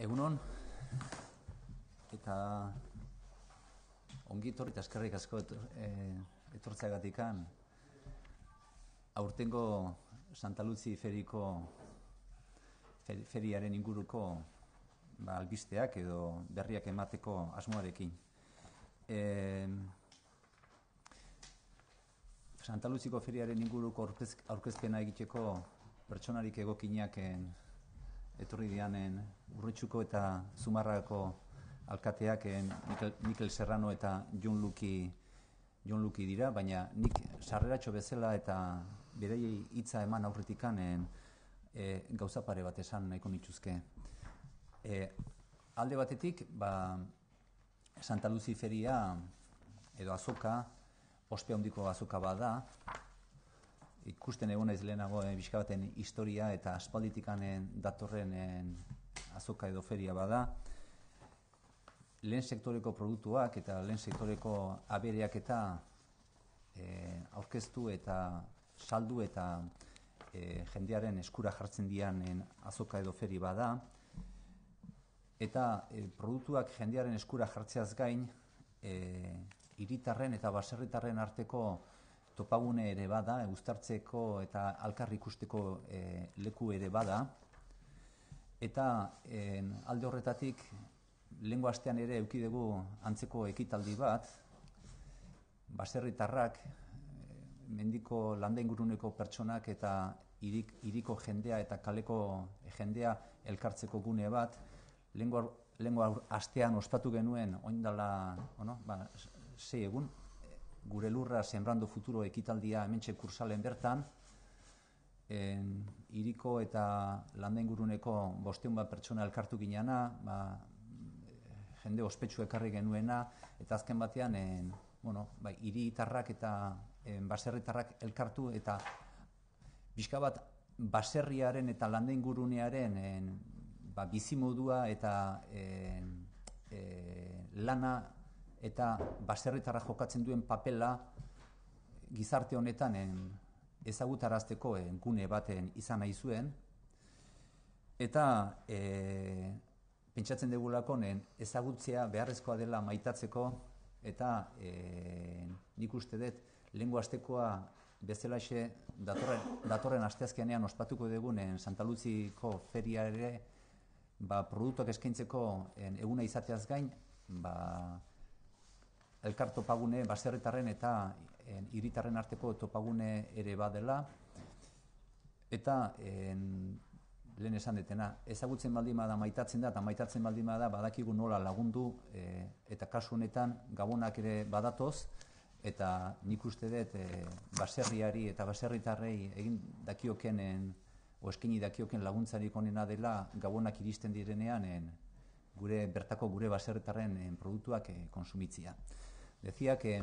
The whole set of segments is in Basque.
egunon eta ongi etorri eskerrik asko eh, etortzeagatikan aurtengo Santa Luzi feriko feriaren inguruko ba, albisteak edo berriak emateko asmoarekin. Santa Luziko feriaren inguruko aurkezpena egiteko pertsonarik egokinak etorri dianen urrutxuko eta zumarrako alkateak eh, Mikel, Serrano eta Jun Luki, Jun Luki dira, baina nik sarreratxo bezala eta berei hitza eman aurritikan gauzapare eh, eh, gauza pare bat esan nahiko nituzke. alde batetik, ba, Santa Luziferia edo azoka, ospe handiko azoka bada, ikusten egun ez lehenago e, bizka baten historia eta aspalditikanen datorrenen azoka edo feria bada, lehen sektoreko produktuak eta lehen sektoreko abereak eta e, aurkeztu eta saldu eta e, jendearen eskura jartzen dianen azoka edo feri bada, eta e, produktuak jendearen eskura jartzeaz gain, e, iritarren eta baserritarren arteko topagune ere bada, e, eta alkarrikusteko e, leku ere bada, Eta alde horretatik lengua astean ere eduki antzeko ekitaldi bat baserritarrak eh, mendiko landa inguruneko pertsonak eta irik, iriko jendea eta kaleko jendea elkartzeko gune bat lengo astean ostatu genuen oindala, bueno ba sei egun gure lurra sembrando futuro ekitaldia hementxe kursalen bertan en, iriko eta landenguruneko inguruneko bosteun bat pertsona elkartu ginana, ba, jende ospetsu ekarri genuena, eta azken batean, en, bueno, ba, iri itarrak eta en, baserritarrak elkartu, eta bizka bat baserriaren eta landengurunearen ingurunearen ba, bizimodua eta eh, lana eta baserritarra jokatzen duen papela gizarte honetan en, ezagutarazteko eh, gune baten izan nahi zuen, eta e, pentsatzen dugu lakonen ezagutzea beharrezkoa dela maitatzeko, eta e, nik uste dut lehengo astekoa bezalaxe datorren, datorren asteazkenean ospatuko degunen Santalutziko feria ere ba, produktuak eskaintzeko en, eguna izateaz gain ba, elkartopagune baserretarren eta en, iritarren arteko topagune ere badela, eta en, lehen esan detena, ezagutzen baldin bada maitatzen da, eta maitatzen baldin bada badakigu nola lagundu, e, eta kasu honetan gabonak ere badatoz, eta nik uste dut e, baserriari eta baserritarrei egin dakiokenen, o eskeni dakioken laguntzari konena dela gabonak iristen direnean, gure bertako gure baserritarren produktuak e, konsumitzia. Decía que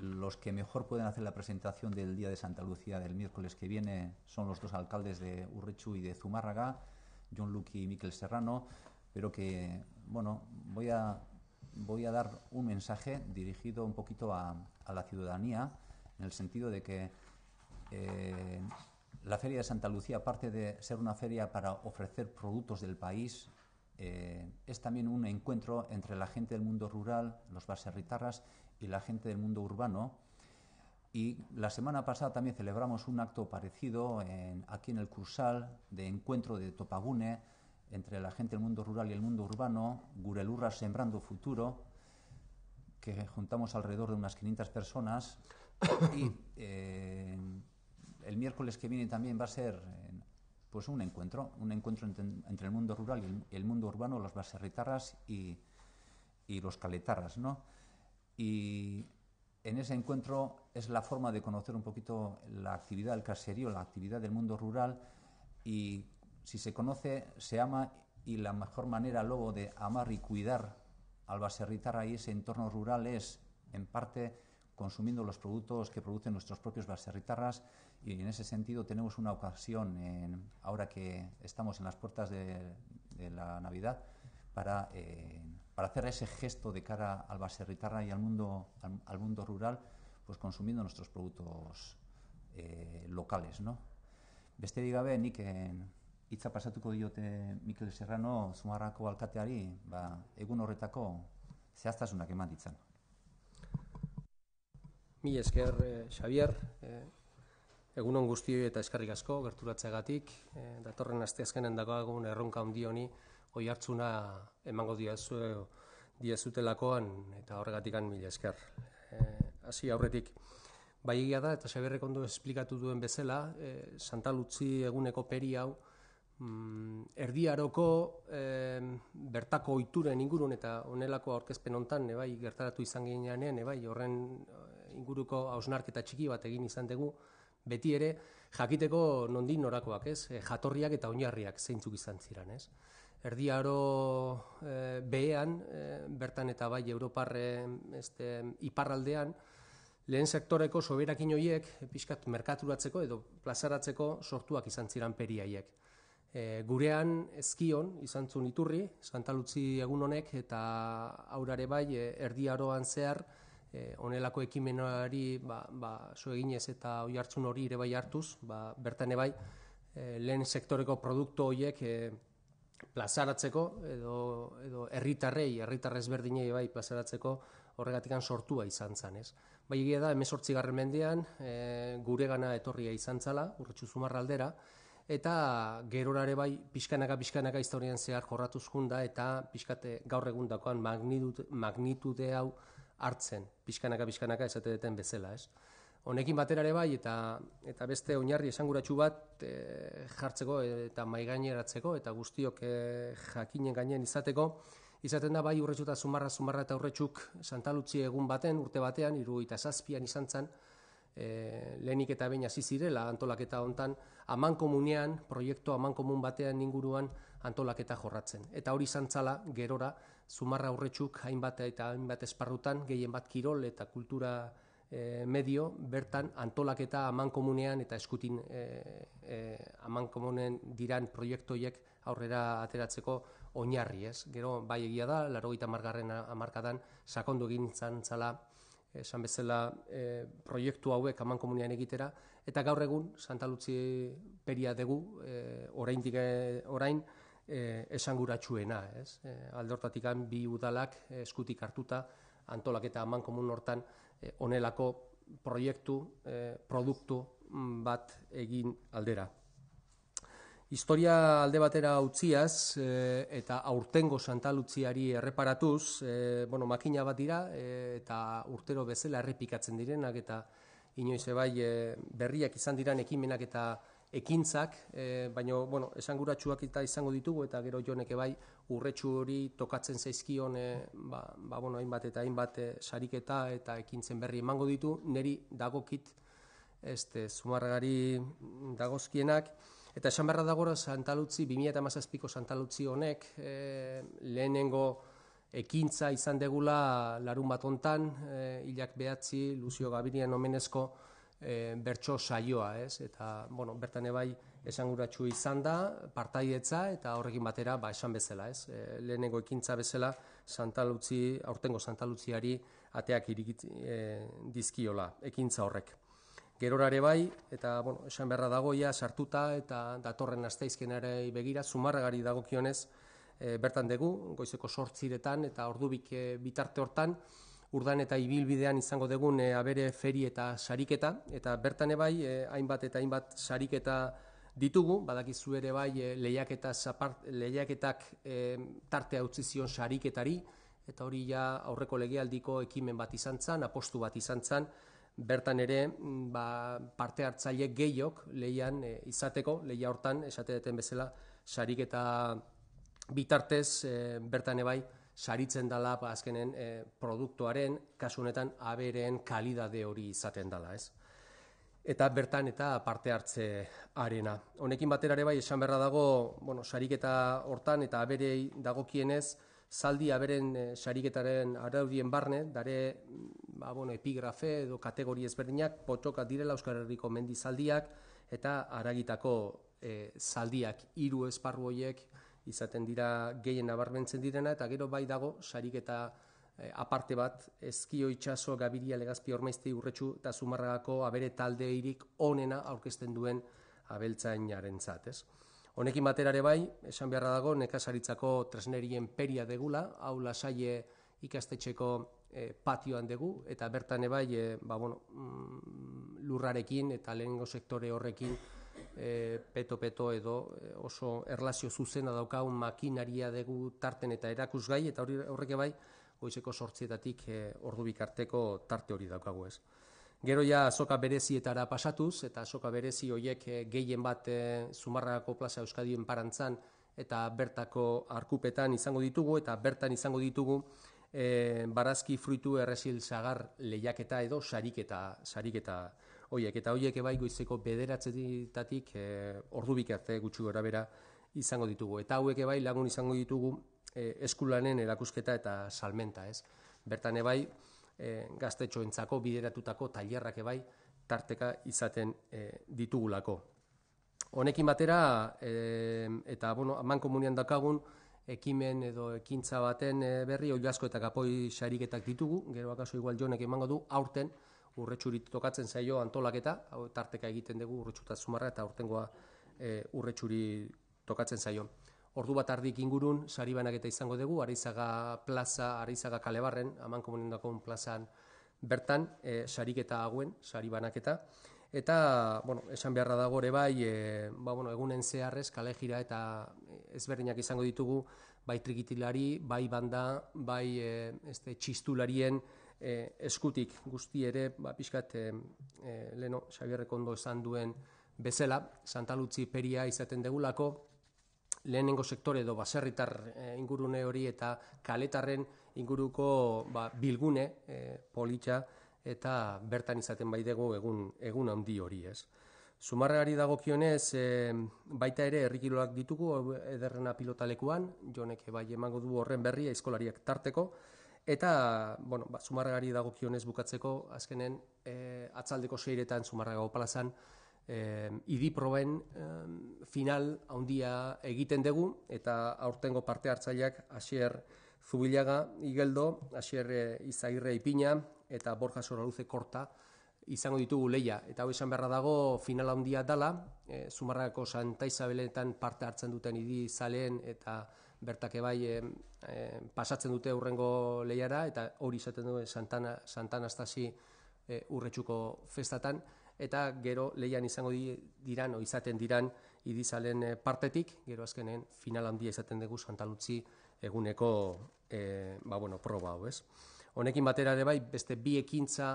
Los que mejor pueden hacer la presentación del Día de Santa Lucía del miércoles que viene son los dos alcaldes de Urrechu y de Zumárraga, John Luqui y Miquel Serrano, pero que, bueno, voy a, voy a dar un mensaje dirigido un poquito a, la ciudadanía, en el sentido de que eh, la Feria de Santa Lucía, aparte de ser una feria para ofrecer productos del país, eh, es también un encuentro entre la gente del mundo rural, los baserritarras y la gente del mundo urbano. Y la semana pasada también celebramos un acto parecido aquí en el Cursal de encuentro de Topagune entre la gente del mundo rural y el mundo urbano, Gurelurra Sembrando Futuro, que juntamos alrededor de unas 500 personas. y eh, el miércoles que viene también va a ser eh, pues un encuentro, un encuentro entre, el mundo rural y el, mundo urbano, los baserritarras y, y los caletarras, ¿no? Y en ese encuentro es la forma de conocer un poquito la actividad del caserío, la actividad del mundo rural y si se conoce, se ama y la mejor manera luego de amar y cuidar al baserritarra y ese entorno rural es, en parte, consumiendo los productos que producen nuestros propios baserritarras y en ese sentido tenemos una ocasión, ahora que estamos en las puertas de la Navidad, para, eh, para hacer ese gesto de cara al baserritarra y al mundo, al, mundo rural, pues consumiendo nuestros productos eh, locales, ¿no? Beste digabe, nik eh, hitza pasatuko diote Mikel Serrano, Zumarrako alkateari, ba, egun horretako zehaztasunak eman ditzen. Mi esker, eh, Xavier, eh, egun on eta eskarrik asko gerturatzeagatik, eh, datorren aste azkenen dagoagun erronka handi oi hartzuna emango diazu, diazutelakoan eta horregatik mila esker. E, hasi aurretik. Bai da, eta xaberrek ondo esplikatu duen bezala, e, Santa Lutzi eguneko peri hau, mm, erdiaroko e, bertako oituren ingurun eta honelako aurkezpen hontan, nebai, gertaratu izan ginean, nebai, horren e, inguruko hausnarketa txiki bat egin izan dugu, beti ere jakiteko nondin norakoak, ez? jatorriak eta oinarriak zeintzuk izan ez? erdiaro e, eh, behean, e, bertan eta bai Europarren este, iparraldean, lehen sektoreko soberakin hoiek eh, pixkat merkaturatzeko edo plazaratzeko sortuak izan ziren periaiek. E, gurean ezkion izan zuen iturri, santalutzi egun honek eta aurare bai e, erdiaroan zehar e, onelako ekimenari ba, ba, soeginez eta oi hori ere bai hartuz, ba, bertan ebai lehen sektoreko produktu horiek e, plazaratzeko edo, edo herritarrei, herritarrez berdinei bai plazaratzeko horregatik sortua izan zanez. ez? Bai egia da, 18 garren mendean, e, eh, gure etorria izan zala, urretxu zumarraldera, eta gerorare bai pixkanaka pixkanaka historian zehar jorratuz eta pixkate gaur egundakoan dakoan magnitude, hau hartzen, pixkanaka pixkanaka esate duten bezala, ez? honekin batera ere bai eta eta beste oinarri esanguratsu bat e, jartzeko eta mai gaineratzeko eta guztiok e, jakinen gainen izateko izaten da bai urretsuta sumarra sumarra eta urretsuk santalutzi egun baten urte batean 77an izantzan e, lehenik eta behin hasi zirela antolaketa hontan aman komunean proiektu aman komun batean inguruan antolaketa jorratzen eta hori santzala gerora sumarra urretsuk hainbat eta hainbat esparrutan gehien bat kirol eta kultura Eh, medio bertan antolaketa aman komunean eta eskutin eh, eh, aman komunen diran proiektoiek aurrera ateratzeko oinarri ez. Gero bai egia da, laro gita margarren amarkadan sakondo zantzala esan bezala proiektu hauek aman komunean egitera eta gaur egun Santa santalutzi peria dugu orain dige orain esan esanguratsuena ez. Aldortatikan bi udalak eskutik hartuta antolaketa aman komun hortan Eh, onelako proiektu, eh, produktu mm, bat egin aldera. Historia alde batera utziaz eh, eta aurtengo santal utziari erreparatuz, bueno, makina bat dira eta urtero bezala errepikatzen direnak eta inoiz ebai berriak izan diran ekimenak eta ekintzak, baina, bueno, eta izango ditugu eta gero jonek bai urretxu hori tokatzen zaizkion e, ba, ba, bueno, hainbat eta hainbat e, sariketa eta ekintzen berri emango ditu, neri dagokit este, zumarragari dagozkienak. Eta esan beharra dagora santalutzi, 2008ko santalutzi honek e, lehenengo ekintza izan degula larun bat ontan, e, hilak behatzi, Luzio Gabirian omenezko e, bertso saioa, ez? Eta, bueno, bertan ebai, esanguratsu izan da, partaietza eta horrekin batera ba, esan bezala, ez? E, lehenengo ekintza bezala Santalutzi, aurtengo Santalutziari ateak irikit e, dizkiola, ekintza horrek. Gerorare bai, eta bueno, esan berra dagoia, sartuta eta datorren asteizkenare begira, sumarragari dagokionez, e, bertan dugu, goizeko sortziretan eta ordubik e, bitarte hortan, urdan eta ibilbidean izango dugun e, abere feri eta sariketa, eta bertan ebai, e, hainbat eta hainbat sariketa ditugu, badakizu ere bai eh, lehiaketa lehiaketak e, eh, tartea utzi zion sariketari eta hori ja aurreko legealdiko ekimen bat izan zan, apostu bat izan zan, bertan ere mm, ba, parte hartzaile gehiok lehian eh, izateko, lehia hortan esate duten bezala sariketa bitartez e, bertan ere bai saritzen dala ba, azkenen produktuaren kasunetan honetan aberen hori izaten dala, ez? eta bertan eta parte hartze arena. Honekin batera ere bai esan berra dago, bueno, sariketa hortan eta aberei dagokienez saldi aberen eh, sariketaren araudien barne dare mm, ba bueno, epigrafe edo kategori ezberdinak potxoka direla Euskal Herriko mendi zaldiak eta aragitako saldiak eh, hiru esparru hoiek izaten dira gehien nabarmentzen direna eta gero bai dago sariketa Eh, aparte bat, ezkio itxaso gabiria legazpi ormaizte urretxu eta zumarragako abere talde eirik onena aurkezten duen abeltzain ez? Honekin baterare bai, esan beharra dago, nekazaritzako tresnerien peria degula, hau lasaie ikastetxeko eh, patioan degu, eta bertan ebai, eh, ba, bueno, mm, lurrarekin eta lehenengo sektore horrekin peto-peto edo oso erlazio zuzena daukagun makinaria degu tarten eta erakusgai, eta horrek bai goizeko sortzietatik e, eh, ordu bikarteko tarte hori daukagu ez. Gero ja soka berezietara pasatuz eta soka berezi hoiek e, eh, gehien bat e, plaza Euskadien parantzan eta bertako arkupetan izango ditugu eta bertan izango ditugu barazki fruitu erresil sagar lehiaketa edo sariketa sariketa hoiek eta hoiek ebai goizeko bederatzetatik e, ordu bikarte gutxi gora izango ditugu eta hauek ebai lagun izango ditugu Eh, eskulanen erakusketa eta salmenta, ez. Bertan ebai, e, eh, gaztetxoentzako bideratutako tailerrak ebai, tarteka izaten eh, ditugulako. Honekin batera, e, eta bueno, aman komunian dakagun, ekimen edo ekintza baten berri, hori asko eta kapoi xariketak ditugu, gero akaso igual jonek emango du, aurten, urretsuri tokatzen zaio antolaketa, tarteka egiten dugu urretxuta zumarra eta aurtengoa e, urretxurit tokatzen zaio ordu bat ardik ingurun, sari eta izango dugu, Arizaga plaza, Arizaga kalebarren, aman komunendako plazan bertan, eh, sarik eta hauen, sari banaketa. Eta, bueno, esan beharra dago ere bai, eh, ba, egunen zeharrez, kale eta eh, ezberdinak izango ditugu, bai trikitilari, bai banda, bai txistularien eskutik guzti ere, ba, pixkat, e, leno, Xabierrek ondo esan duen bezala, Santalutzi peria izaten degulako, lehenengo sektore edo baserritar eh, ingurune hori eta kaletarren inguruko ba, bilgune e, politxa eta bertan izaten baidego egun, egun handi hori ez. Zumarragari dagokionez, baita ere herrikirolak ditugu ederrena pilotalekuan, jonek bai emango du horren berria eskolariak tarteko, eta bueno, ba, zumarragari dagokionez bukatzeko, azkenen e, atzaldeko seiretan zumarraga opalazan, eh, idiproben eh, final handia egiten dugu, eta aurtengo parte hartzaileak hasier Zubilaga igeldo, hasier eh, Izagirre Ipina, eta Borja Soraluze Korta, izango ditugu leia. Eta hau izan beharra dago, final handia dala, e, eh, Zumarrako Santa Isabeletan parte hartzen duten idi zaleen eta bertake bai pasatzen dute urrengo leiara, eta hori izaten du Santana, Santana eh, urretsuko festatan eta gero leian izango diran, o izaten diran, idizalen eh, partetik, gero azkenen final handia izaten dugu santalutzi eguneko e, ba, bueno, proba hau, ez? Honekin batera ere bai, beste bi ekintza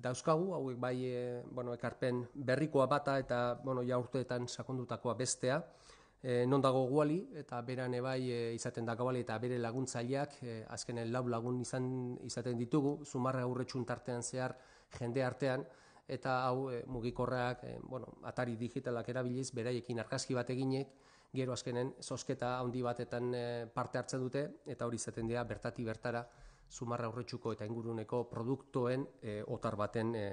dauzkagu, hauek bai, e, bueno, ekarpen berrikoa bata eta, bueno, ja urteetan sakondutakoa bestea, e, non dago guali, eta beran ebai e, izaten da guali, eta bere laguntzaileak, e, azkenen lau lagun izan, izaten ditugu, zumarra urretxun tartean zehar, jende artean, eta hau e, mugikorrak, eh, bueno, atari digitalak erabiliz, beraiekin arkazki bat eginek, gero azkenen sosketa handi batetan eh, parte hartzen dute, eta hori izaten dira bertati bertara, zumarra horretxuko eta inguruneko produktuen otar baten e,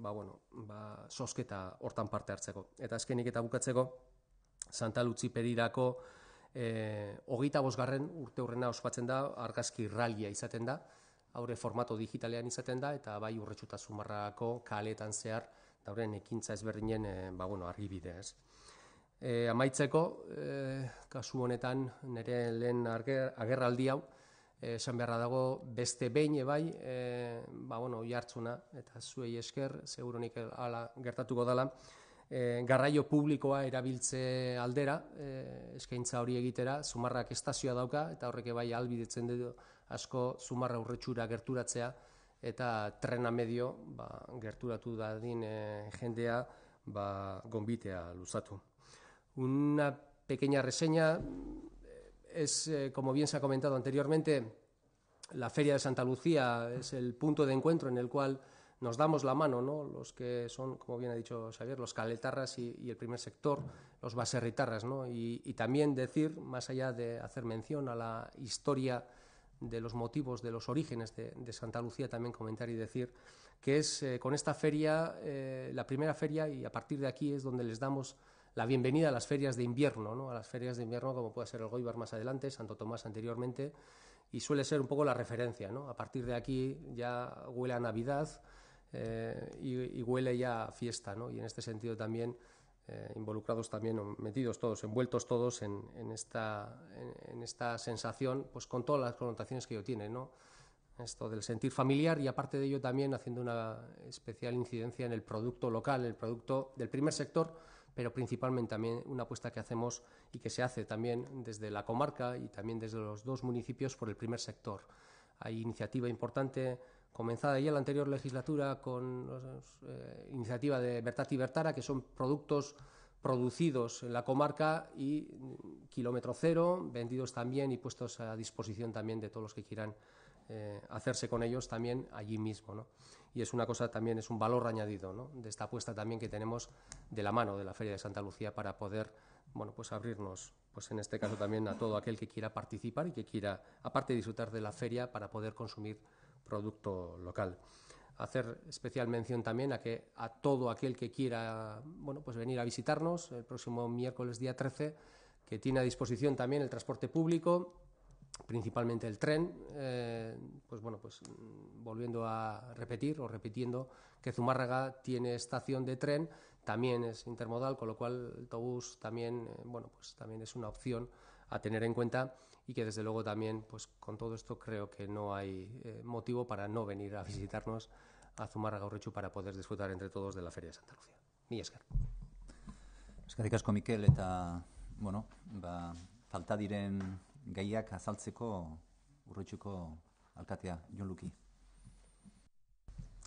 ba, bueno, ba, sosketa hortan parte hartzeko. Eta azkenik eta bukatzeko, Santa Lutzi pedirako e, hogeita bosgarren urte hurrena ospatzen da, arkazki ralia izaten da, aurre formato digitalean izaten da, eta bai urretxuta sumarrako kaletan zehar, dauren ekintza ezberdinen, e, ba bueno, argi bide ez. E, amaitzeko, eh, kasu honetan, nire lehen agerraldi hau, esan beharra dago beste behin ebai, ba bueno, jartzuna, eta zuei esker, zeuronik ala gertatuko dela, garraio publikoa erabiltze aldera, eskaintza hori egitera, sumarrak estazioa dauka, eta horrek bai albidetzen dut, asko zumarra urretxura gerturatzea, eta trena medio ba, gerturatu dadin e, jendea ba, luzatu. Una pequeña reseña eh, es, eh, como bien se ha comentado anteriormente, la Feria de Santa Lucía es el punto de encuentro en el cual nos damos la mano, ¿no? los que son, como bien ha dicho Xavier, los caletarras y, el primer sector, los baserritarras. ¿no? Y, y también decir, más allá de hacer mención a la historia de los motivos, de los orígenes de, Santa Lucía también comentar y decir, que es eh, con esta feria, eh, la primera feria, y a partir de aquí es donde les damos la bienvenida a las ferias de invierno, ¿no? a las ferias de invierno como puede ser el Goibar más adelante, Santo Tomás anteriormente, y suele ser un poco la referencia. ¿no? A partir de aquí ya huele a Navidad eh, y, huele ya a fiesta, ¿no? y en este sentido también eh, involucrados también, metidos todos, envueltos todos en, esta, esta sensación, pues con todas las connotaciones que ello tiene, ¿no? Esto del sentir familiar y aparte de ello también haciendo una especial incidencia en el producto local, el producto del primer sector, pero principalmente también una apuesta que hacemos y que se hace también desde la comarca y también desde los dos municipios por el primer sector. Hay iniciativa importante comenzada ya la anterior legislatura con la eh, iniciativa de Bertati Bertara, que son productos producidos en la comarca y mm, kilómetro cero, vendidos también y puestos a disposición también de todos los que quieran eh, hacerse con ellos también allí mismo. Y es una cosa también, es un valor añadido de esta apuesta también que tenemos de la mano de la Feria de Santa Lucía para poder bueno, pues abrirnos pues en este caso también a todo aquel que quiera participar y que quiera, aparte de disfrutar de la feria, para poder consumir producto local. Hacer especial mención también a que a todo aquel que quiera bueno, pues venir a visitarnos el próximo miércoles día 13, que tiene a disposición también el transporte público, principalmente el tren, eh, pues bueno, pues mm, volviendo a repetir o repitiendo que Zumárraga tiene estación de tren, también es intermodal, con lo cual el autobús también, eh, bueno, pues también es una opción a tener en cuenta y que desde luego también, pues con todo esto creo que no hay eh, motivo para no venir a visitarnos a Zumarraga Gaurrechu para poder disfrutar entre todos de la Feria de Santa Lucía. Mi esker. Mikel eta, bueno, ba, falta diren gaiak azaltzeko urretxuko alkatea, Jon Luki.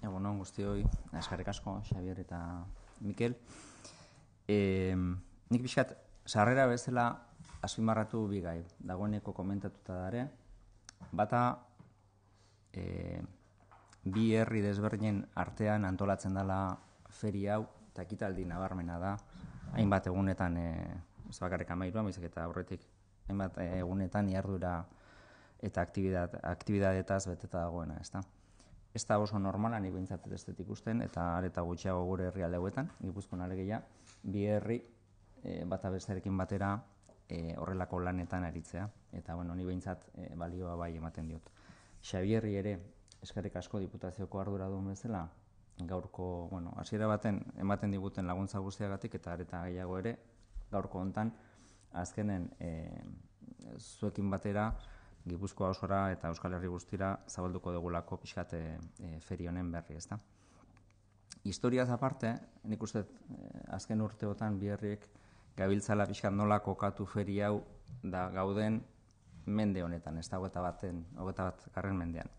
un gusto, guztioi, hoy asko Xavier eta Mikel. E, sarrera bezala azpimarratu bigai, dagoeneko komentatuta dare, bata e, bi herri desberdinen artean antolatzen dela feri hau, eta ekitaldi nabarmena da, hainbat egunetan, e, ez bakarrik amairuan, eta aurretik, hainbat egunetan ihardura eta aktibitate beteta dagoena, ezta. Ez da oso normala, ni bintzatet estetik eta areta gutxiago gure herri aldeuetan, gipuzkoan alegeia, bi herri e, bata batera e, horrelako lanetan aritzea. Eta, bueno, ni behintzat e, balioa bai ematen diot. Xabierri ere, eskarek asko diputazioko ardura duen bezala, gaurko, bueno, hasiera baten ematen diguten laguntza guztiagatik eta areta gehiago ere, gaurko hontan azkenen e, zuekin batera Gipuzkoa osora eta Euskal Herri guztira zabalduko degulako pixkat e, e honen berri, ezta? Historiaz aparte, nik uste e, azken urteotan bi herriek gabiltzala pixkat nola kokatu feri hau da gauden mende honetan, ez da hogeta baten, hogeta bat garren mendean.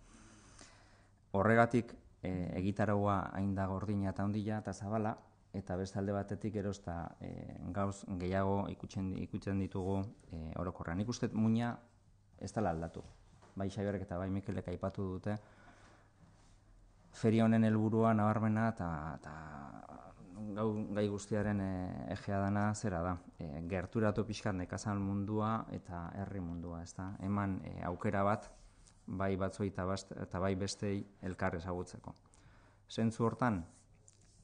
Horregatik e, egitaraua hain da gordina eta ondila eta zabala, eta beste batetik eroz e, gauz gehiago ikutzen, ikutzen ditugu e, orokorrean. Nik muina ez da aldatu. Bai Xabiarek eta bai Mikelek aipatu dute. Feri honen helburua nabarmena eta gau, gai guztiaren e, eh, egea dana zera da. E, gerturatu pixkat nekazan mundua eta herri mundua, ez da. Eman eh, aukera bat, bai batzoi eta, bai bestei elkar ezagutzeko. Zentzu hortan,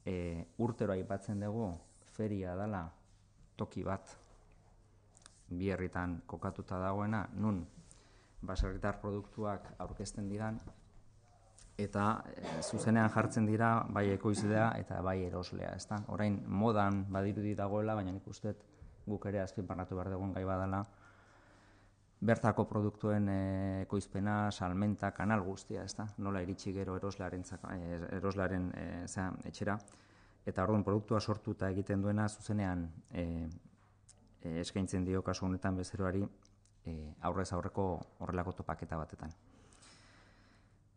e, urtero aipatzen dugu, feria dala toki bat, bi kokatuta dagoena, nun, baserritar produktuak aurkezten didan, eta eh, zuzenean jartzen dira bai ekoizlea eta bai eroslea, ezta. Orain modan badirudi dagoela, baina nik ustez guk ere azpin barnatu behar dugun gai badala bertako produktuen eh, ekoizpena, salmenta, kanal guztia, ezta. Nola iritsi gero eroslearen eh, zaka, za, etxera eta orduan produktua sortuta egiten duena zuzenean eskaintzen dio kasu honetan bezeroari aurrez aurreko horrelako topaketa batetan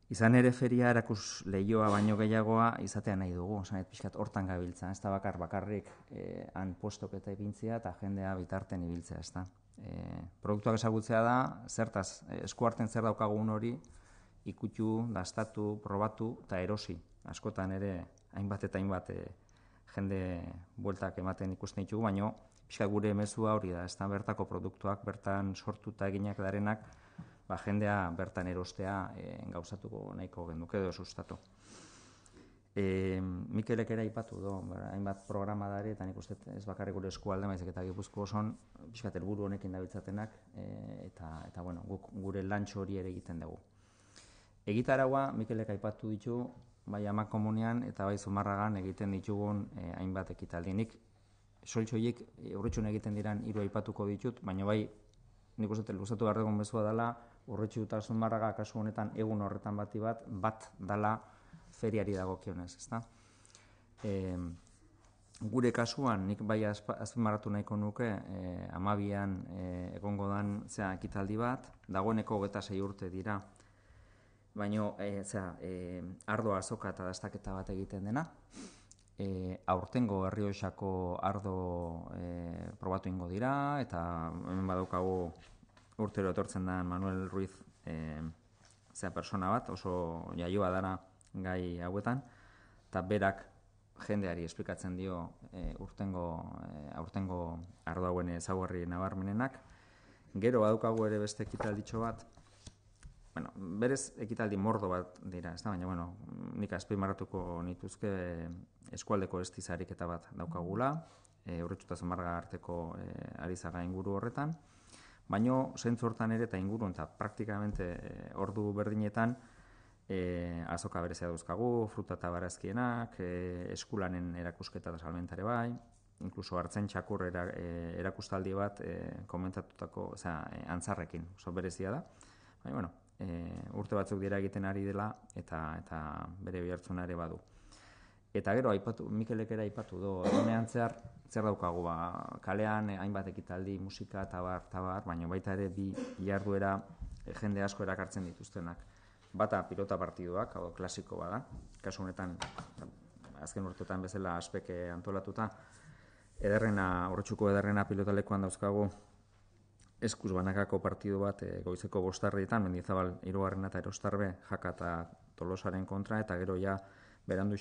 izan ere feria erakus lehioa baino gehiagoa izatea nahi dugu, ozan, pixkat hortan gabiltza, ez da bakar bakarrik eh, han postok eta ipintzia eta jendea bitarten ibiltzea, ez da. Eh, produktuak esagutzea da, zertaz, eh, eskuarten zer daukagun hori, ikutu, dastatu, probatu eta erosi. Askotan ere, hainbat eta hainbat eh, jende bueltak ematen ikusten ditugu, baino, pixka gure emezua hori da, ez da, bertako produktuak, bertan sortu eta eginak darenak, ba, jendea bertan erostea e, gauzatuko nahiko genduke edo sustatu. E, Mikelek ere aipatu do, hainbat programa eta nik uste ez bakarrik gure eskualde, maizik eta gipuzko oson, pixkat elburu honekin dabiltzatenak, e, eh, eta, eta bueno, guk, gure lantxo hori ere egiten dugu. Egitaragua, Mikelek aipatu ditu, bai amakomunean eta bai zumarragan egiten ditugun hainbat ekitaldinik. Soltxoiek horretxun egiten diran hiru aipatuko ditut, baina bai, nik uste, luzatu behar bezua dela, urretxu eta kasu honetan egun horretan bati bat, bat dala feriari dagokionez, ezta. ez Gure kasuan, nik bai azpimaratu nahiko nuke, eh, amabian eh, egongo dan zean ekitaldi bat, dagoeneko geta zei urte dira, baino, eh, zera, ardo azoka eta daztaketa bat egiten dena, aurtengo herrioxako ardo probatu ingo dira, eta hemen badaukago urtero etortzen da Manuel Ruiz e, zea persona bat, oso jaioa dara gai hauetan, eta berak jendeari esplikatzen dio e, urtengo, e, aurtengo ardo hauen nabarmenenak. Gero badukagu ere beste ekitalditxo bat, bueno, berez ekitaldi mordo bat dira, ez da? baina bueno, nik azpimarratuko nituzke eskualdeko estizarik eta bat daukagula, e, urritxuta zomarga arteko e, arizaga inguru horretan, baino zentzu hortan ere eta inguru eta praktikamente eh, ordu berdinetan e, azoka berezea duzkagu, fruta eta barazkienak, e, eskulanen erakusketa da salmentare bai, inkluso hartzen txakur era, erakustaldi bat e, komentatutako, antzarrekin, oso berezia da. Baina, bueno, e, urte batzuk dira egiten ari dela eta eta bere bihartzuna ere badu. Eta gero, aipatu, Mikelek ere aipatu do, egunean zehar, zer daukagu ba, kalean, eh, hainbat ekitaldi, musika, tabar, tabar, baina baita ere bi jarduera eh, jende asko erakartzen dituztenak. Bata, pilota partiduak, hau klasiko bada, kasu honetan, azken urtetan bezala aspeke antolatuta, ederrena, horretxuko ederrena pilotalekoan dauzkagu, eskuz banakako partidu bat e, goizeko bostarrietan, mendizabal, irugarren eta erostarbe, jaka eta tolosaren kontra, eta gero ja, berandu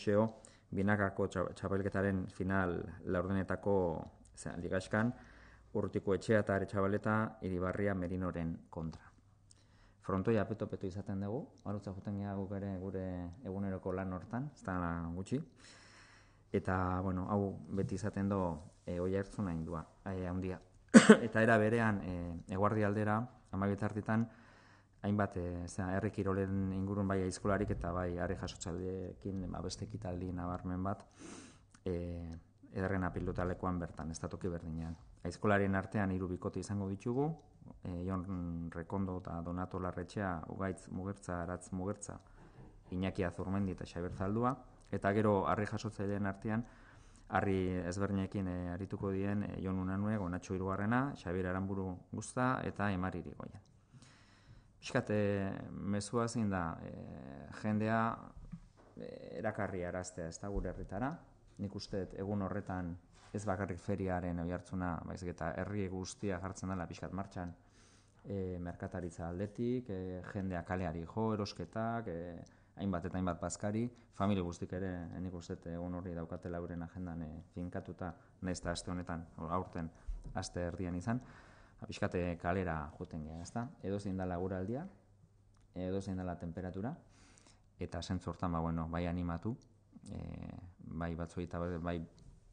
binakako txabelketaren final laurdenetako ligaskan, urtiko etxea eta ere txabaleta iribarria merinoren kontra. Frontoia peto peto izaten dugu, marutza juten gara gukere gure eguneroko lan hortan, ez da gutxi. Eta, bueno, hau beti izaten do, e, oia ertzuna indua, e, Eta era berean, e, eguardi aldera, amabietartitan, hainbat eh, zena ingurun bai aizkolarik eta bai ari jasotzaldeekin ba beste nabarmen bat eh ederrena pilotalekoan bertan estatuki berdinean aizkolaren artean hiru bikote izango ditugu eh, Jon Rekondo eta Donato Larretxea ugaitz mugertza aratz mugertza Iñaki Azurmendi eta Xabier Zaldua eta gero ari jasotzaileen artean Harri ezberdinekin e, arituko dien e, Jon Unanue, Gonatxo Irugarrena, Xabir Aramburu guzta eta Emari Irigoia. Piskat, e, eh, mesua zein da, eh, jendea e, eh, erakarri araztea ez da gure herritara. Nik uste egun horretan ez bakarrik feriaren oi hartzuna, baizik eta herri guztia jartzen dela piskat martxan e, merkataritza aldetik, jendea kaleari jo, erosketak, hainbat eta hainbat bazkari, familie guztik ere, nik uste egun horri daukate uren agendan e, finkatuta, nahiz eta aste honetan, aurten aste erdian izan pixkate kalera joten gea, ezta? Edo zein guraldia, edo zein temperatura, eta hortan ba, bueno, bai animatu, e, bai batzu eta bai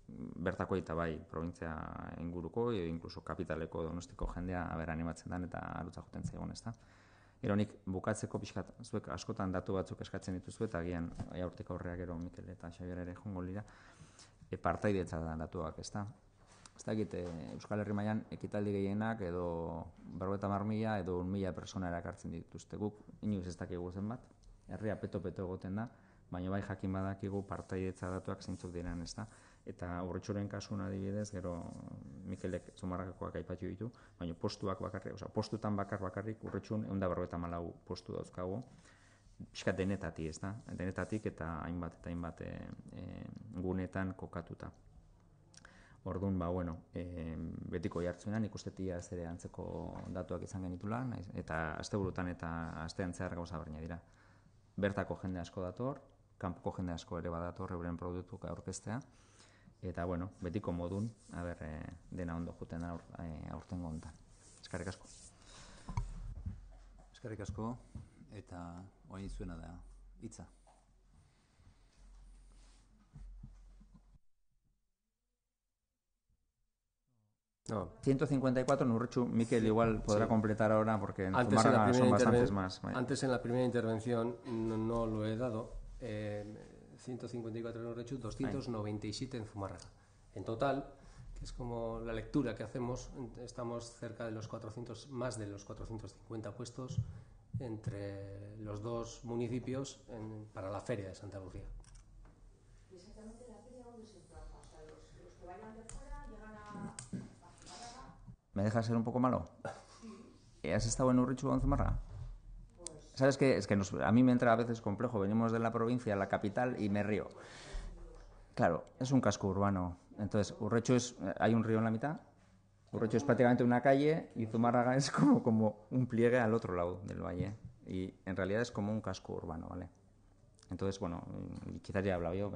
bertako eta bai provintzia inguruko, e, inkluso kapitaleko donostiko jendea aber animatzen dan eta arutza joten zegoen, ezta? Gero nik bukatzeko pixkat, zuek askotan datu batzuk eskatzen dituzu eta gian aurtik aurreak gero Mikel eta Xabier ere jongo lira, e, da datuak, ezta? ez dakit, eh, Euskal Herri maian, ekitaldi gehienak edo berroeta marmila edo unmila persona erakartzen dituzte guk, inoiz ez dakigu bat. herria peto-peto egoten da, baina bai jakin badakigu partaietza datuak zeintzuk diren ez da, eta horretxoren kasuan adibidez, gero Mikelek zumarrakakoak aipatu ditu, baina postuak bakarri, oza, postutan bakar bakarrik urretxun, egun da berroeta malau postu dauzkagu, pixka denetati ez da, denetatik eta hainbat eta hainbat eh, eh, gunetan kokatuta. Orduan, ba, bueno, e, betiko jartzenan, ikustetia ez antzeko datuak izan genitula, eta azte burutan eta azte antzear gauza berdina dira. Bertako jende asko dator, kanpoko jende asko ere badator euren produktuka aurkeztea, eta, bueno, betiko modun, haber, e, eh, dena ondo juten aur, e, eh, aurten gontan. Eskarrik asko. Eskarrik asko, eta oain zuena da, hitza. No. 154 Nurchu, Miquel igual podrá completar ahora porque en antes son bastantes más. Antes en la primera intervención no, lo he dado. 154 eh, en Nurchu, 297 en Zumarraga. En total, que es como la lectura que hacemos, estamos cerca de los 400, más de los 450 puestos entre los dos municipios para la feria de Santa Lucía. ¿Me dejas ser un poco malo? ¿Has estado en Urrichu o en Zumarra? Pues ¿Sabes que Es que a mí me entra a veces complejo. Venimos de la provincia la capital y me río. Claro, es un casco urbano. Entonces, Urrecho es. Eh, hay un río en la mitad. Urrecho es prácticamente una calle y Zumárraga es como, como un pliegue al otro lado del valle. Y en realidad es como un casco urbano, ¿vale? Entonces, bueno, quizás ya he hablado yo.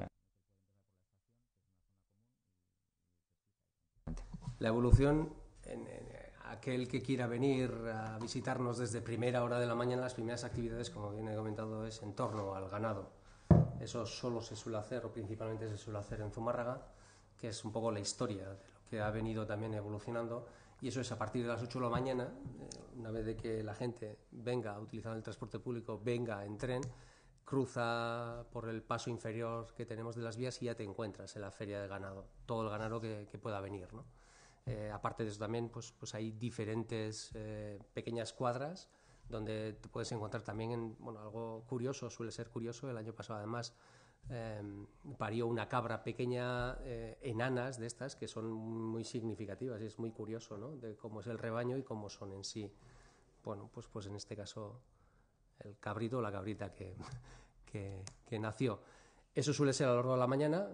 La evolución en, eh, aquel que quiera venir a visitarnos desde primera hora de la mañana, las primeras actividades, como bien he comentado, es en torno al ganado. Eso solo se suele hacer, o principalmente se suele hacer en Zumárraga, que es un poco la historia de lo que ha venido también evolucionando. Y eso es a partir de las 8 de la mañana, eh, una vez de que la gente venga a utilizar el transporte público, venga en tren, cruza por el paso inferior que tenemos de las vías y ya te encuentras en la feria de ganado, todo el ganado que, que pueda venir. ¿no? Eh, aparte de eso también, pues, pues hay diferentes eh, pequeñas cuadras donde puedes encontrar también algo curioso, suele ser curioso, el año pasado además em, parió una cabra pequeña, eh, enanas de estas, que son muy significativas y es muy curioso, ¿no? De cómo es el rebaño y cómo son en sí. Bueno, pues, pues en este caso el cabrito o la cabrita que nació. Eso suele ser a lo largo de la mañana,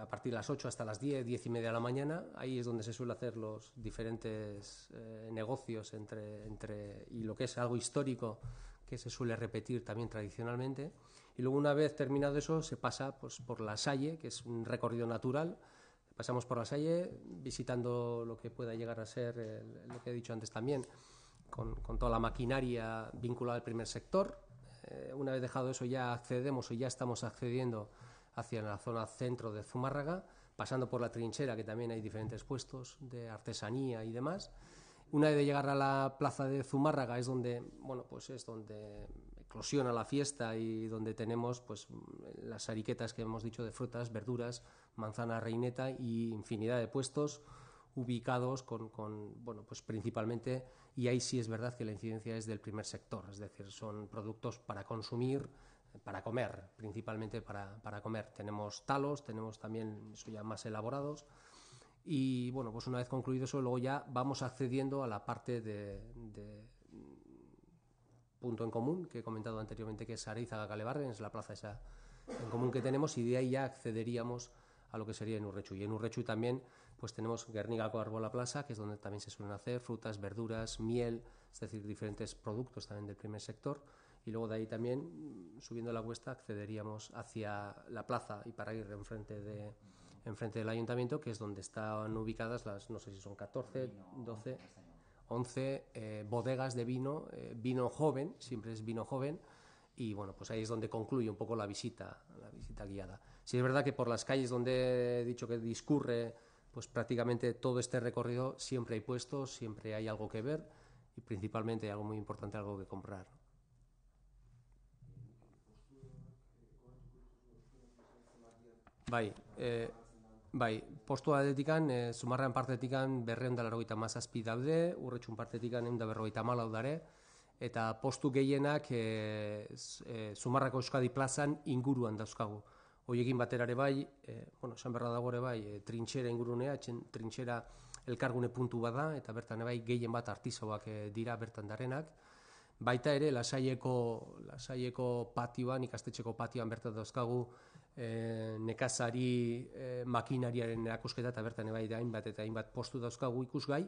a partir de las 8 hasta las 10, 10 y media de la mañana. Ahí es donde se suelen hacer los diferentes eh, negocios entre, entre, y lo que es algo histórico que se suele repetir también tradicionalmente. Y luego, una vez terminado eso, se pasa pues, por la Salle, que es un recorrido natural. Pasamos por la Salle visitando lo que pueda llegar a ser eh, lo que he dicho antes también, con, con toda la maquinaria vinculada al primer sector, eh, una vez dejado eso ya accedemos o ya estamos accediendo hacia la zona centro de Zumárraga, pasando por la trinchera, que también hay diferentes puestos de artesanía y demás. Una vez de llegar a la plaza de Zumárraga es donde, bueno, pues es donde eclosiona la fiesta y donde tenemos pues las ariquetas que hemos dicho de frutas, verduras, manzana reineta y infinidad de puestos ubicados con, con, bueno, pues principalmente, y ahí sí es verdad que la incidencia es del primer sector, es decir, son productos para consumir, para comer, principalmente para, para comer. Tenemos talos, tenemos también, eso ya más elaborados, y bueno, pues una vez concluido eso, luego ya vamos accediendo a la parte de, punto en común que he comentado anteriormente, que es Ariza Calebarren, es la plaza esa en común que tenemos, y de ahí ya accederíamos a lo que sería en Urrechu. Y en Urrechu también pues tenemos Guernica la Plaza, que es donde también se suelen hacer frutas, verduras, miel, es decir, diferentes productos también del primer sector. Y luego de ahí también, mm, subiendo la cuesta, accederíamos hacia la plaza y para ir enfrente, de, del ayuntamiento, que es donde están ubicadas las, no sé si son 14, 12, 11 bodegas de vino, eh, vino joven, siempre es vino joven y bueno, pues ahí es donde concluye un poco la visita, la visita guiada. Si es verdad que por las calles donde he dicho que discurre pues prácticamente todo este recorrido siempre hay puestos, siempre hay algo que ver y principalmente algo muy importante, algo que comprar. Bai, e, bai, postu adetikan, e, eh, sumarrean partetikan berreun da mazazpi daude, urretxun partetikan egun da berrogita malau eta postu gehienak e, eh, e, sumarrako euskadi plazan inguruan dauzkagu hoiekin baterare bai, e, bueno, esan berra dago ere bai, e, eh, trintxera ingurunea, trintxera elkargune puntu bada, eta bertan bai gehien bat artizoak e, eh, dira bertan darenak. Baita ere, lasaieko, lasaieko patioan, ikastetxeko patioan bertan dauzkagu, e, nekazari e, makinariaren erakusketa, eta bertan bai da bat eta hainbat postu dauzkagu ikusgai,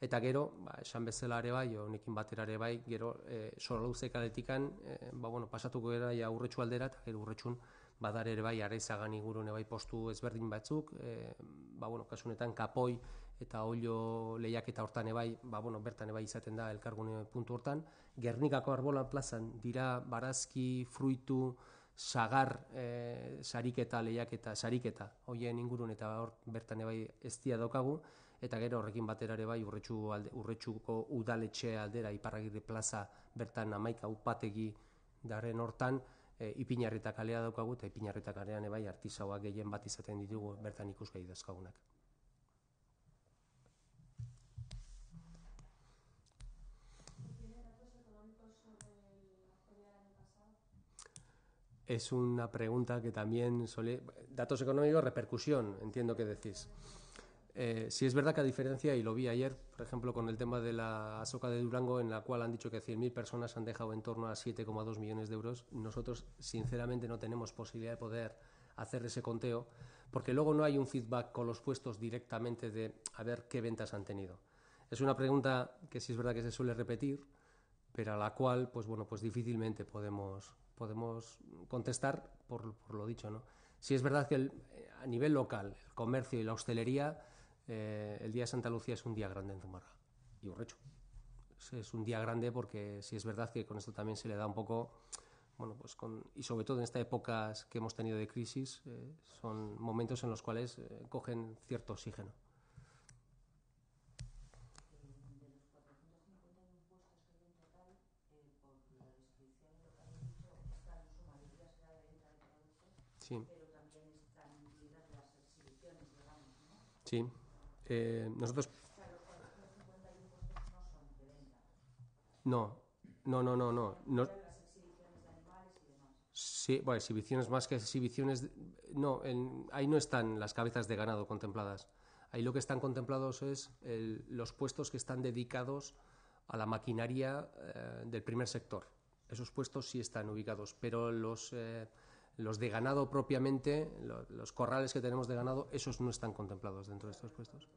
eta gero, ba, esan bezala ere bai, honekin batera ere bai, gero e, soraluzek aletikan, ba, bueno, pasatuko gara ja urretxu aldera, eta gero urretxun, badar ere bai arezagan igurun bai postu ezberdin batzuk, e, ba bueno, kasu kapoi eta olio lehiak eta hortan ebai, ba, bueno, bertan ebai izaten da elkargune puntu hortan. Gernikako arbola plazan dira barazki, fruitu, sagar, e, sariketa, lehiak eta sariketa, horien ingurun eta hor bertan ebai ez dia daukagu, eta gero horrekin batera ere bai urretxu alde, urretxuko udaletxe aldera, iparragirri plaza bertan amaika upategi darren hortan, e, y kalea daukagu eta hay kalean ebai ¿Tiene gehien bat izaten ditugu bertan ikusgai pasado? Es una pregunta que también Datos económicos, repercusión, entiendo que decís. Eh, si es verdad que a diferencia, y lo vi ayer, por ejemplo, con el tema de la soca de Durango, en la cual han dicho que 100.000 personas han dejado en torno a 7,2 millones de euros, nosotros sinceramente no tenemos posibilidad de poder hacer ese conteo, porque luego no hay un feedback con los puestos directamente de a ver qué ventas han tenido. Es una pregunta que sí es verdad que se suele repetir, pero a la cual, pues bueno, pues difícilmente podemos, podemos contestar por, lo dicho, ¿no? es verdad que eh, a nivel local, el comercio y la hostelería eh, el día de Santa Lucía es un día grande en Zumarra y recho Es un día grande porque si es verdad que con esto también se le da un poco, bueno, pues con, y sobre todo en estas época que hemos tenido de crisis, eh, son momentos en los cuales eh, cogen cierto oxígeno. Sí. Sí. Eh, nosotros... No, no, no, no, no. no. Sí, bueno, exhibiciones más que exhibiciones... No, en... ahí no están las cabezas de ganado contempladas. Ahí lo que están contemplados es los puestos que están dedicados a la maquinaria eh, del primer sector. Esos puestos sí están ubicados, pero los... Eh, los de ganado propiamente, los corrales que tenemos de ganado, esos no están contemplados dentro de estos puestos.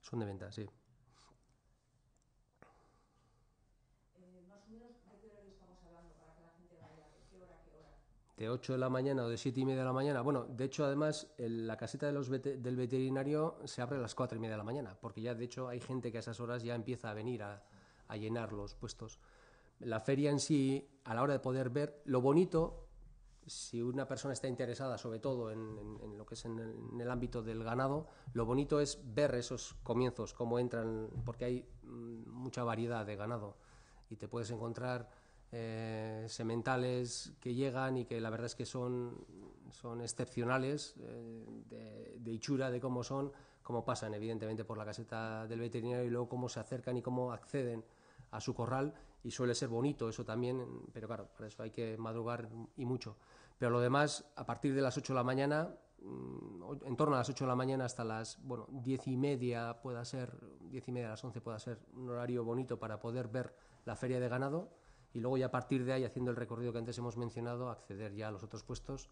Son de venta, sí. Eh, de 8 de la mañana o de 7 y media de la mañana. Bueno, de hecho, además, la caseta del veterinario se abre a las 4 y media de la mañana, porque ya, de hecho, hay gente que a esas horas ya empieza a venir a, a llenar los puestos. La feria en sí, a la hora de poder ver, lo bonito si una persona está interesada sobre todo en, lo que es en el, ámbito del ganado, lo bonito es ver esos comienzos, cómo entran, porque hay mm, mucha variedad de ganado y te puedes encontrar eh, sementales que llegan y que la verdad es que son, son excepcionales eh, de, de, hechura, de cómo son, cómo pasan evidentemente por la caseta del veterinario y luego cómo se acercan y cómo acceden a su corral y suele ser bonito eso también, pero claro, para eso hay que madrugar y mucho. Pero lo demás, a partir de las 8 de la mañana, mm, en torno a las 8 de la mañana hasta las bueno, 10 y media pueda ser, 10 y media a las 11 pueda ser un horario bonito para poder ver la feria de ganado y luego ya a partir de ahí, haciendo el recorrido que antes hemos mencionado, acceder ya a los otros puestos.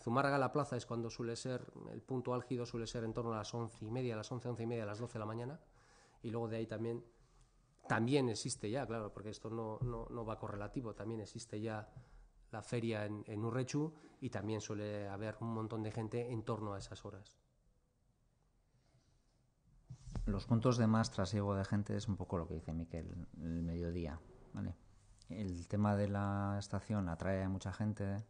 zumarga la plaza es cuando suele ser, el punto álgido suele ser en torno a las 11 y media, a las 11, 11 y media, a las 12 de la mañana y luego de ahí también también existe ya, claro, porque esto no, va correlativo, también existe ya la feria en, en, Urrechu y también suele haber un montón de gente en torno a esas horas. Los puntos de más trasiego de gente es un poco lo que dice Miquel, el mediodía. El tema de la estación atrae a mucha gente.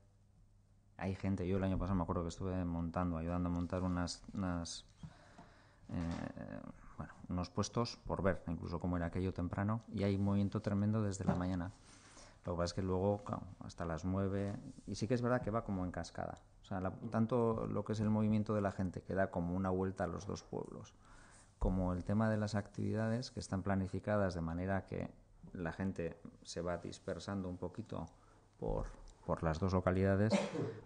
Hay gente, yo el año pasado me acuerdo que estuve montando, ayudando a montar unas, eh, bueno, unos puestos por ver, incluso como era aquello temprano, y hay movimiento tremendo desde la ah. mañana. Lo que pasa es que luego, hasta las 9, y sí que es verdad que va como en cascada. O sea, tanto lo que es el movimiento de la gente, que da como una vuelta a los dos pueblos, como el tema de las actividades, que están planificadas de manera que la gente se va dispersando un poquito por por las dos localidades,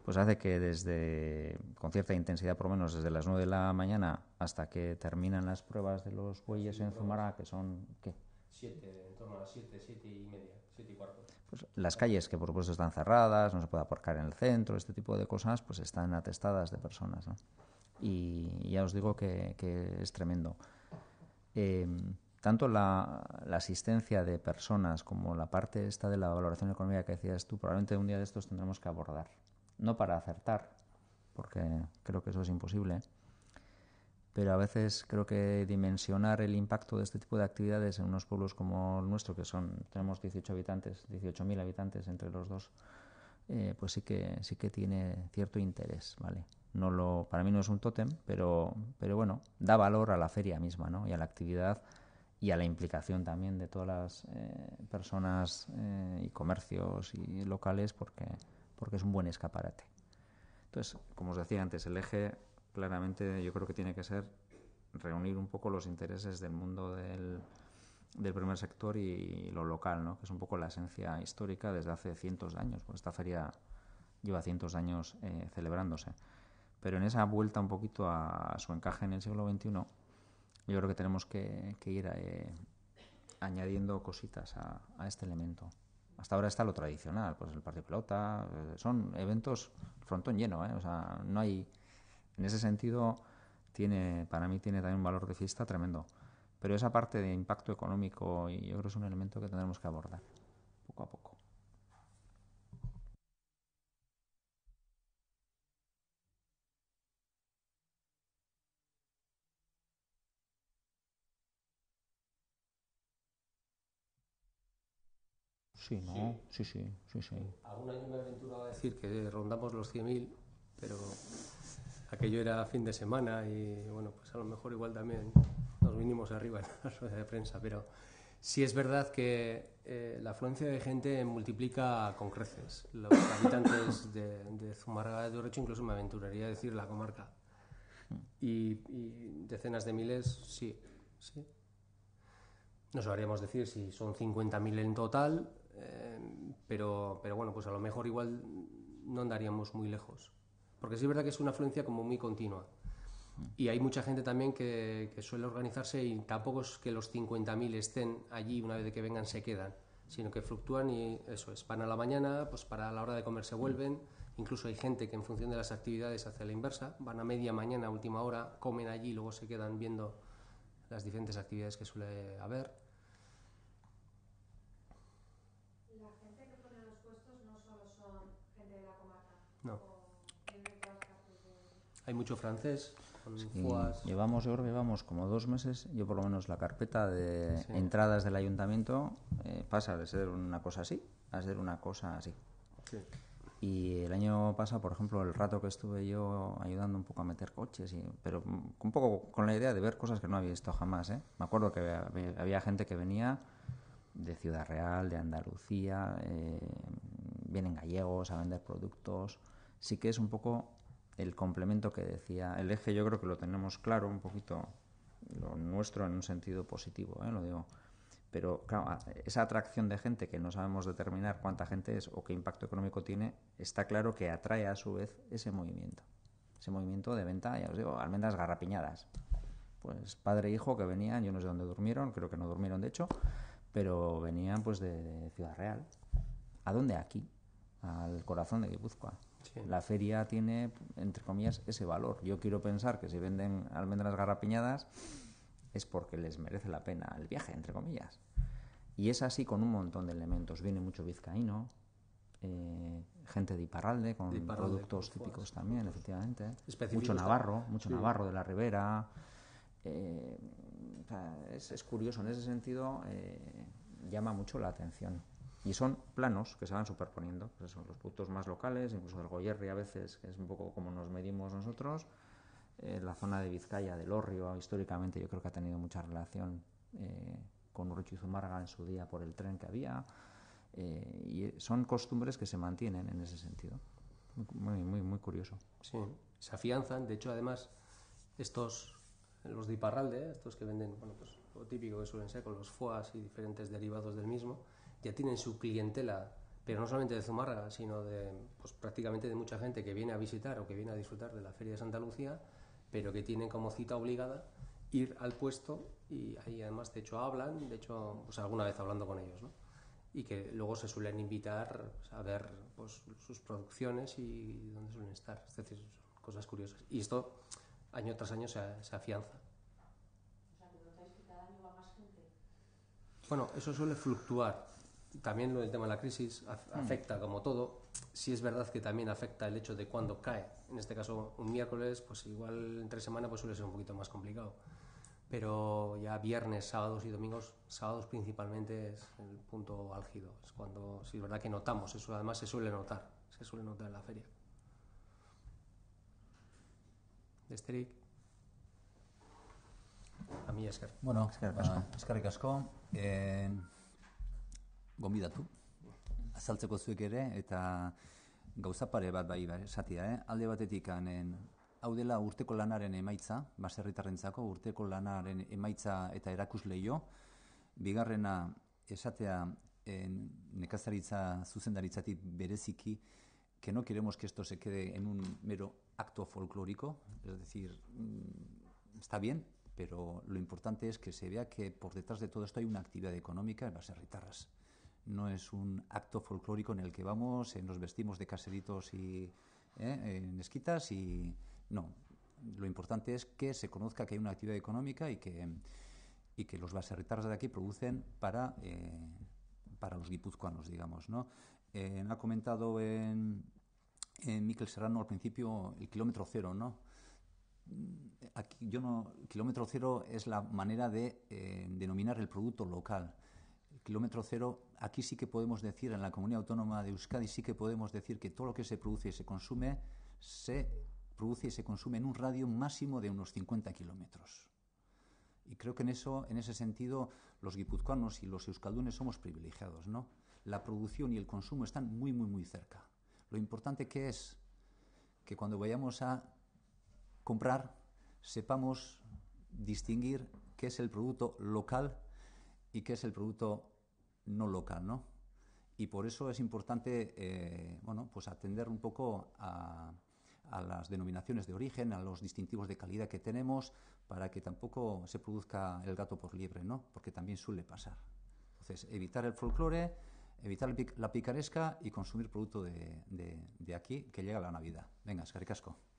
pues hace que desde, con cierta intensidad por lo menos, desde las 9 de la mañana hasta que terminan las pruebas de los bueyes en Zumara, que son, ¿qué? 7, en torno a las 7, 7 y media, siete y cuarto. Pues las calles que por supuesto están cerradas, no se puede aparcar en el centro, este tipo de cosas, pues están atestadas de personas. ¿no? Y ya os digo que, que es tremendo. Eh, tanto la, asistencia de personas como la parte esta de la valoración económica que decías tú, probablemente un día de estos tendremos que abordar. No para acertar, porque creo que eso es imposible, pero a veces creo que dimensionar el impacto de este tipo de actividades en unos pueblos como el nuestro, que son, tenemos 18 habitantes, 18.000 habitantes entre los dos, eh, pues sí que, sí que tiene cierto interés, ¿vale? No lo, para mí no es un tótem, pero, pero bueno, da valor a la feria misma, ¿no? Y a la actividad y a la implicación también de todas las eh, personas eh, y comercios y locales porque, porque es un buen escaparate. Entonces, como os decía antes, el eje claramente yo creo que tiene que ser reunir un poco los intereses del mundo del, del primer sector y, lo local, ¿no? que es un poco la esencia histórica desde hace cientos de años, esta feria lleva cientos de años eh, celebrándose. Pero en esa vuelta un poquito a, a su encaje en el siglo XXI, yo creo que tenemos que, ir eh, añadiendo cositas a, este elemento. Hasta ahora está lo tradicional, pues el partido pelota, eh, son eventos frontón lleno, eh, o sea, no hay, en ese sentido, tiene, para mí tiene también un valor de fiesta tremendo. Pero esa parte de impacto económico, yo creo que es un elemento que tendremos que abordar poco a poco. Sí, no, sí, sí, sí, sí. Algún año me aventuraba a decir que rondamos los 100.000, pero aquello era fin de semana y bueno, pues a lo mejor igual también nos vinimos arriba en la rueda de prensa, pero sí es verdad que eh, la afluencia de gente multiplica con creces. Los habitantes de, de Zumarraga de Orocho incluso me aventuraría a decir la comarca. Y, decenas de miles, sí, sí. Nos sabríamos decir si son 50.000 en total eh, pero, pero bueno, pues a lo mejor igual no andaríamos muy lejos. Porque sí es verdad que es una afluencia como muy continua. Y hay mucha gente también que, suele organizarse y tampoco es que los 50.000 estén allí una vez que vengan se quedan, sino que fluctúan y eso es, van a la mañana, pues para la hora de comer se vuelven. Incluso hay gente que en función de las actividades hace la inversa, van a media mañana, última hora, comen allí y luego se quedan viendo las diferentes actividades que suele haber. No. Hay mucho francés. llevamos, yo creo llevamos como dos meses, yo por lo menos la carpeta de entradas del ayuntamiento eh, pasa de ser una cosa así a ser una cosa así. Y el año pasado, por ejemplo, el rato que estuve yo ayudando un poco a meter coches, pero un poco con la idea de ver cosas que no había visto jamás. ¿eh? Me acuerdo que había, gente que venía de Ciudad Real, de Andalucía, eh, vienen gallegos a vender productos sí que es un poco el complemento que decía. El eje yo creo que lo tenemos claro un poquito, lo nuestro en un sentido positivo, ¿eh? lo digo. Pero claro, esa atracción de gente que no sabemos determinar cuánta gente es o qué impacto económico tiene, está claro que atrae a su vez ese movimiento. Ese movimiento de venta, ya os digo, almendras garrapiñadas. Pues padre e hijo que venían, yo no sé dónde durmieron, creo que no durmieron de hecho, pero venían pues de Ciudad Real. ¿A dónde aquí? al corazón de Guipúzcoa. La feria tiene, entre comillas, ese valor. Yo quiero pensar que si venden almendras garrapiñadas es porque les merece la pena el viaje, entre comillas. Y es así con un montón de elementos. Viene mucho vizcaíno, eh, gente de Iparralde, con productos típicos también, efectivamente. mucho navarro, mucho navarro de la ribera. Eh, es, curioso, en ese sentido eh, llama mucho la atención y son planos que se van superponiendo. son los productos más locales, incluso el Goyerri a veces, que es un poco como nos medimos nosotros. Eh, la zona de Vizcaya, del Orrio, históricamente yo creo que ha tenido mucha relación eh, con Urrucho en su día por el tren que había. Eh, y son costumbres que se mantienen en ese sentido. Muy, muy, muy curioso. Sí, se afianzan. De hecho, además, estos, los de Iparralde, estos que venden, bueno, pues lo típico que suelen ser con los foas y diferentes derivados del mismo, ya tienen su clientela, pero no solamente de Zumárraga, sino de pues, prácticamente de mucha gente que viene a visitar o que viene a disfrutar de la Feria de Santa Lucía, pero que tienen como cita obligada ir al puesto y ahí además de hecho hablan, de hecho pues, alguna vez hablando con ellos, ¿no? y que luego se suelen invitar pues, a ver pues, sus producciones y dónde suelen estar, es decir, cosas curiosas. Y esto año tras año se, afianza. O sea, que cada año va más gente. Bueno, eso suele fluctuar también el tema de la crisis mm. afecta como todo. si es verdad que también afecta el hecho de cuándo cae. En este caso, un miércoles, pues igual entre semana pues suele ser un poquito más complicado. Pero ya viernes, sábados y domingos, sábados principalmente es el punto álgido. Es cuando, si es verdad que notamos eso, además se suele notar, se suele notar en la feria. Esteric. A mí, Esker. Bueno, Esker gombidatu. Azaltzeko zuek ere, eta gauza pare bat bai, bai satia, eh? alde batetik anen hau dela urteko lanaren emaitza, baserritarrentzako urteko lanaren emaitza eta erakus lehio, bigarrena esatea nekazaritza zuzendaritzatik bereziki, que no queremos que esto se quede en un mero acto folclórico, es decir, mm, está bien, pero lo importante es que se vea que por detrás de todo esto hay una actividad económica en baserritarras. no es un acto folclórico en el que vamos, en eh, nos vestimos de caseritos y eh, en esquitas y no. Lo importante es que se conozca que hay una actividad económica y que, y que los baserritarras de aquí producen para, eh, para los guipuzcoanos, digamos. ¿no? Eh, ha comentado en, Miquel Serrano al principio el kilómetro cero, ¿no? Aquí, yo no, kilómetro cero es la manera de denominar el producto local kilómetro cero, aquí sí que podemos decir, en la comunidad autónoma de Euskadi, sí que podemos decir que todo lo que se produce y se consume, se produce y se consume en un radio máximo de unos 50 kilómetros. Y creo que en eso, en ese sentido, los guipuzcoanos y los euskaldunes somos privilegiados, ¿no? La producción y el consumo están muy, muy, muy cerca. Lo importante que es que cuando vayamos a comprar sepamos distinguir qué es el producto local y qué es el producto no local, ¿no? Y por eso es importante, eh, bueno, pues atender un poco a, las denominaciones de origen, a los distintivos de calidad que tenemos, para que tampoco se produzca el gato por liebre, ¿no? Porque también suele pasar. Entonces, evitar el folclore, evitar la picaresca y consumir producto de, aquí que llega la Navidad. Venga, escaricasco.